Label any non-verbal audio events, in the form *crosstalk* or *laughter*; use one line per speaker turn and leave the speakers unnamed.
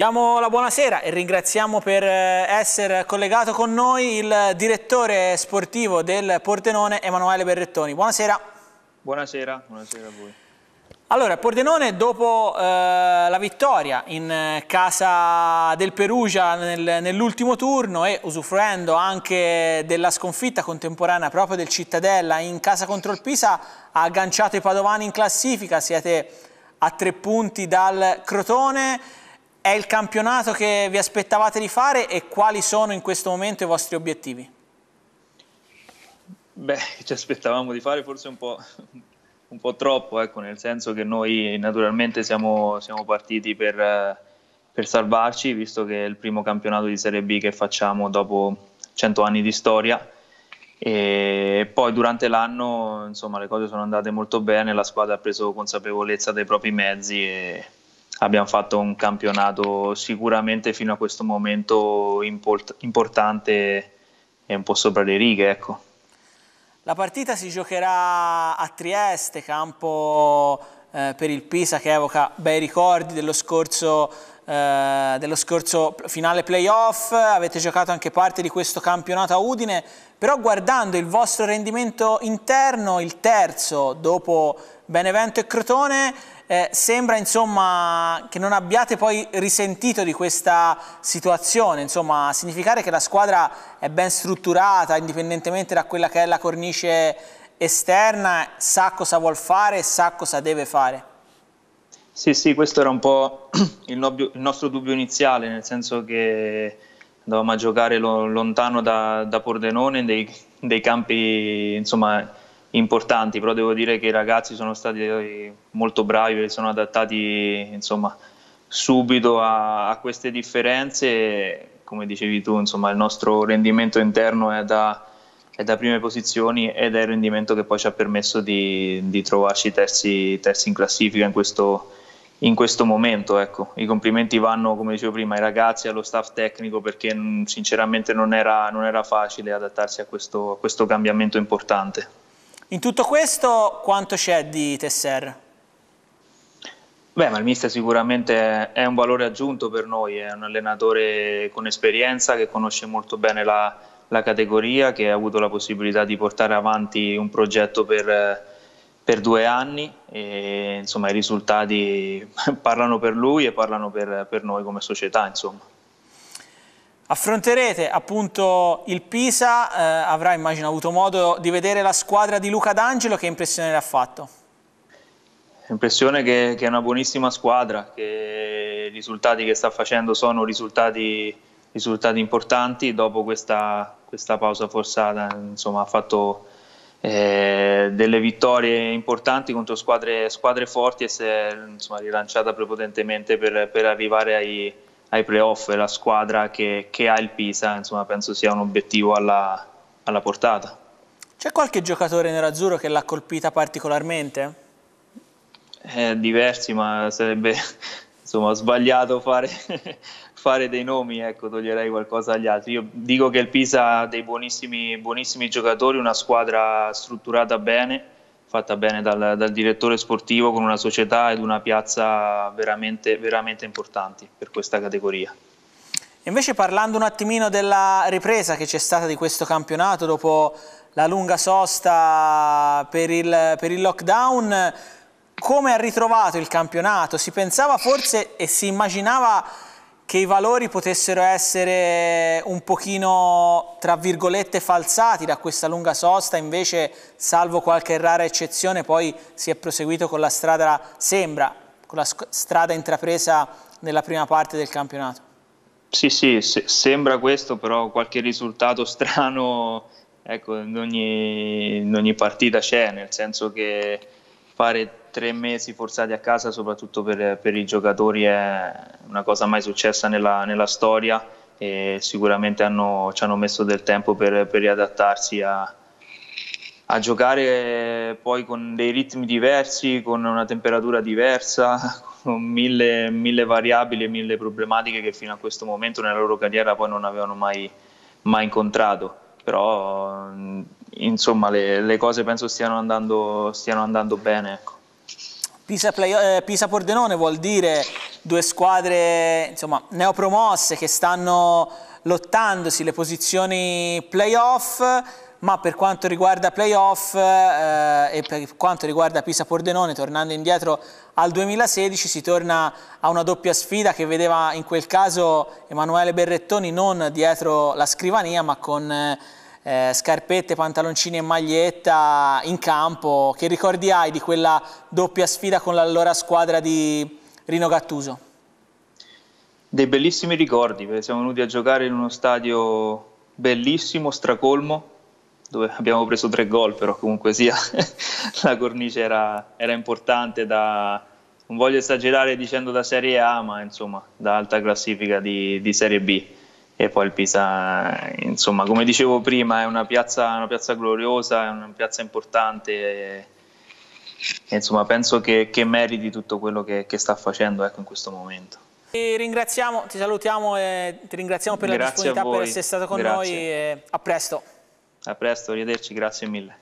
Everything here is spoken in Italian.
Diamo la buonasera e ringraziamo per eh, essere collegato con noi il direttore sportivo del Portenone Emanuele Berrettoni. Buonasera. Buonasera, buonasera a voi. Allora, Pordenone dopo eh, la vittoria in eh, casa del Perugia nel, nell'ultimo turno e usufruendo anche della sconfitta contemporanea proprio del Cittadella in casa contro il Pisa, ha agganciato i Padovani in classifica, siete a tre punti dal Crotone è il campionato che vi aspettavate di fare e quali sono in questo momento i vostri obiettivi?
Beh, *laughs* ci aspettavamo di fare forse un po', un po troppo, ecco, nel senso che noi naturalmente siamo, siamo partiti per, per, salvarci, visto che è il primo campionato di Serie B che facciamo dopo 100 anni di storia. E poi durante l'anno insomma, le cose sono andate molto bene, la squadra ha preso consapevolezza dei propri mezzi e abbiamo fatto un campionato sicuramente fino a questo momento import- importante e un po' sopra le righe. Ecco.
La partita si giocherà a Trieste, campo eh, per il Pisa che evoca bei ricordi dello scorso, eh, dello scorso finale playoff, avete giocato anche parte di questo campionato a Udine, però guardando il vostro rendimento interno, il terzo dopo Benevento e Crotone, eh, sembra insomma che non abbiate poi risentito di questa situazione, insomma significare che la squadra è ben strutturata indipendentemente da quella che è la cornice esterna, sa cosa vuol fare e sa cosa deve fare.
Sì, sì, questo era un po' *clears throat* il, nobbio, il nostro dubbio iniziale, nel senso che andavamo a giocare lo, lontano da, da Pordenone, dei, dei campi insomma importanti, però devo dire che i ragazzi sono stati molto bravi e sono adattati insomma, subito a, a, queste differenze. Come dicevi tu, insomma, il nostro rendimento interno è da, è da, prime posizioni ed è il rendimento che poi ci ha permesso di, di trovarci terzi, terzi, in classifica in questo, in questo momento. Ecco. I complimenti vanno, come dicevo prima, ai ragazzi, allo staff tecnico, perché mm, sinceramente non era, non era facile adattarsi a questo, a questo cambiamento importante. In tutto questo quanto c'è di Tesser? Beh, ma il mister sicuramente è un valore aggiunto per noi, è un allenatore con esperienza che conosce molto bene la, la categoria, che ha avuto la possibilità di portare avanti un progetto per, per due anni e insomma i risultati *laughs* parlano per lui e parlano per, per noi come società. Insomma.
Affronterete appunto il Pisa, eh, avrà immagino avuto modo di vedere la squadra di Luca D'Angelo, che impressione le ha fatto?
Impressione che, che, è una buonissima squadra, che i risultati che sta facendo sono risultati, risultati importanti, dopo questa, questa pausa forzata insomma, ha fatto eh, delle vittorie importanti contro squadre, squadre forti e si è insomma, rilanciata prepotentemente per, per arrivare ai ai playoff e la squadra che, che, ha il Pisa, insomma, penso sia un obiettivo alla, alla portata.
C'è qualche giocatore nerazzurro che l'ha colpita particolarmente?
Eh, diversi, ma sarebbe *laughs* insomma, sbagliato fare, *laughs* fare, dei nomi, ecco, toglierei qualcosa agli altri. Io dico che il Pisa ha dei buonissimi, buonissimi giocatori, una squadra strutturata bene fatta bene dal, dal, direttore sportivo con una società ed una piazza veramente, veramente importanti per questa categoria.
Invece parlando un attimino della ripresa che c'è stata di questo campionato dopo la lunga sosta per il, per il lockdown, come ha ritrovato il campionato? Si pensava forse e si immaginava che i valori potessero essere un pochino, tra virgolette, falsati da questa lunga sosta, invece, salvo qualche rara eccezione, poi si è proseguito con la strada, sembra, con la strada intrapresa nella prima parte del campionato.
Sì, sì, se sembra questo, però qualche risultato strano, ecco, in ogni, in ogni partita c'è, nel senso che fare tre mesi forzati a casa, soprattutto per, per i giocatori, è una cosa mai successa nella, nella storia e sicuramente hanno, ci hanno messo del tempo per, per riadattarsi a, a giocare poi con dei ritmi diversi, con una temperatura diversa, *laughs* con mille, mille variabili e mille problematiche che fino a questo momento nella loro carriera poi non avevano mai, mai incontrato. Però insomma le, le cose penso stiano andando, stiano andando bene. Ecco.
Pisa, play, eh, Pisa Pordenone vuol dire due squadre insomma, neopromosse che stanno lottandosi le posizioni playoff ma per quanto riguarda playoff eh, e per quanto riguarda Pisa Pordenone, tornando indietro al 2016, si torna a una doppia sfida che vedeva in quel caso Emanuele Berrettoni non dietro la scrivania, ma con eh, eh, scarpette, pantaloncini e maglietta in campo. Che ricordi hai di quella doppia sfida con l'allora squadra di Rino Gattuso?
Dei bellissimi ricordi, perché siamo venuti a giocare in uno stadio bellissimo, stracolmo, dove abbiamo preso tre gol, però comunque sia *laughs* la cornice era, era importante da, non voglio esagerare dicendo da Serie A, ma insomma da alta classifica di, di Serie B e poi il Pisa, insomma, come dicevo prima, è una piazza, una piazza gloriosa, è una piazza importante. E, e insomma, penso che, che, meriti tutto quello che, che sta facendo ecco, in questo momento.
Ti ringraziamo, ti salutiamo e ti ringraziamo per grazie la disponibilità, per essere stato con grazie. noi. a presto.
A presto, arrivederci, grazie mille.